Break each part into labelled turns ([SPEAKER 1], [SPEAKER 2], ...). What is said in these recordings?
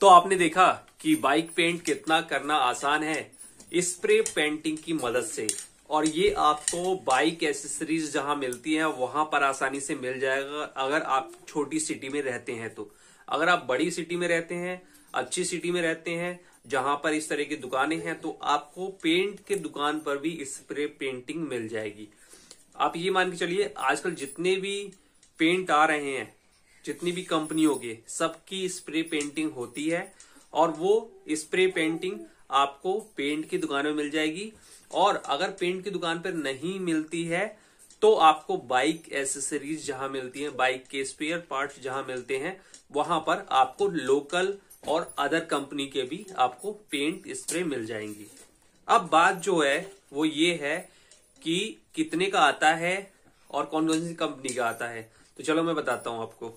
[SPEAKER 1] तो आपने देखा कि बाइक पेंट कितना करना आसान है स्प्रे पेंटिंग की मदद से और ये आपको बाइक एसेसरीज जहां मिलती है वहां पर आसानी से मिल जाएगा अगर आप छोटी सिटी में रहते हैं तो अगर आप बड़ी सिटी में रहते हैं अच्छी सिटी में रहते हैं जहां पर इस तरह की दुकानें हैं तो आपको पेंट के दुकान पर भी स्प्रे पेंटिंग मिल जाएगी आप ये मान के चलिए आजकल जितने भी पेंट आ रहे हैं जितनी भी कंपनी होगी सबकी स्प्रे पेंटिंग होती है और वो स्प्रे पेंटिंग आपको पेंट की दुकान में मिल जाएगी और अगर पेंट की दुकान पर नहीं मिलती है तो आपको बाइक एसेसरीज जहां मिलती है बाइक के स्पेयर पार्ट जहां मिलते हैं वहां पर आपको लोकल और अदर कंपनी के भी आपको पेंट स्प्रे मिल जाएंगी अब बात जो है वो ये है कि कितने का आता है और कौन कौन सी कंपनी का आता है तो चलो मैं बताता हूं आपको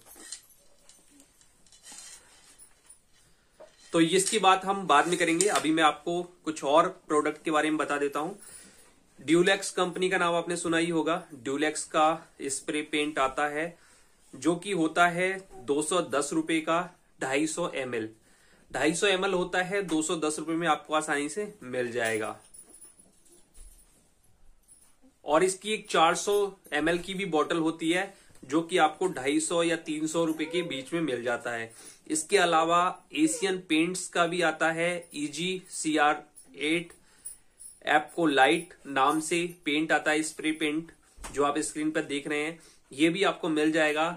[SPEAKER 1] तो इसकी बात हम बाद में करेंगे अभी मैं आपको कुछ और प्रोडक्ट के बारे में बता देता हूं ड्यूलेक्स कंपनी का नाम आपने सुना ही होगा ड्यूलेक्स का स्प्रे पेंट आता है जो कि होता है दो सौ दस रुपए का ढाई सौ एम एल ढाई सौ एम एल होता है दो सौ दस रुपए में आपको आसानी से मिल जाएगा और इसकी एक 400 सौ की भी बोतल होती है जो कि आपको 250 या 300 रुपए के बीच में मिल जाता है इसके अलावा एशियन पेंट्स का भी आता है ईजी सी आर एट को लाइट नाम से पेंट आता है स्प्रे पेंट जो आप स्क्रीन पर देख रहे हैं ये भी आपको मिल जाएगा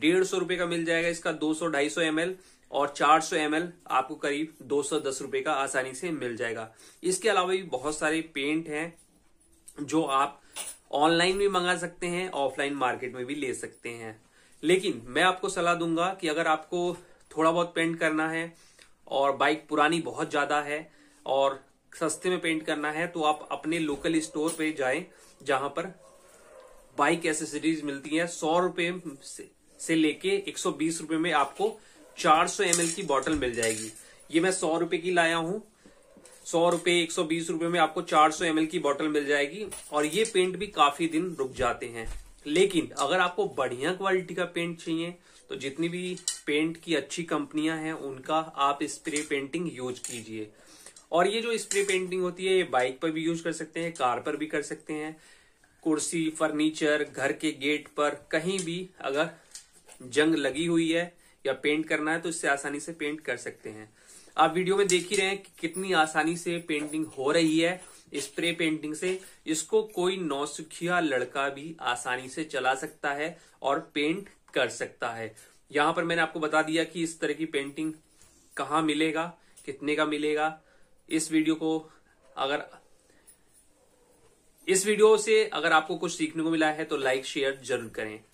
[SPEAKER 1] डेढ़ सौ रुपए का मिल जाएगा इसका दो सौ ढाई सौ एल और चार सौ एल आपको करीब दो सौ दस रुपए का आसानी से मिल जाएगा इसके अलावा भी बहुत सारे पेंट हैं जो आप ऑनलाइन भी मंगा सकते हैं ऑफलाइन मार्केट में भी ले सकते हैं लेकिन मैं आपको सलाह दूंगा कि अगर आपको थोड़ा बहुत पेंट करना है और बाइक पुरानी बहुत ज्यादा है और सस्ते में पेंट करना है तो आप अपने लोकल स्टोर पे जाएं जहां पर बाइक एसेसरीज मिलती है सौ रुपए से, से लेके एक सौ बीस रुपए में आपको चार सौ एम की बॉटल मिल जाएगी ये मैं सौ रुपए की लाया हूं सौ रुपए एक सौ बीस रूपये में आपको चार सौ एम की बॉटल मिल जाएगी और ये पेंट भी काफी दिन रुक जाते हैं लेकिन अगर आपको बढ़िया क्वालिटी का पेंट चाहिए तो जितनी भी पेंट की अच्छी कंपनियां हैं उनका आप स्प्रे पेंटिंग यूज कीजिए और ये जो स्प्रे पेंटिंग होती है ये बाइक पर भी यूज कर सकते हैं कार पर भी कर सकते हैं कुर्सी फर्नीचर घर के गेट पर कहीं भी अगर जंग लगी हुई है या पेंट करना है तो इससे आसानी से पेंट कर सकते हैं आप वीडियो में देख ही रहे हैं कि कितनी आसानी से पेंटिंग हो रही है स्प्रे पेंटिंग से इसको कोई नौसुखिया लड़का भी आसानी से चला सकता है और पेंट कर सकता है यहां पर मैंने आपको बता दिया कि इस तरह की पेंटिंग कहा मिलेगा कितने का मिलेगा इस वीडियो को अगर इस वीडियो से अगर आपको कुछ सीखने को मिला है तो लाइक शेयर जरूर करें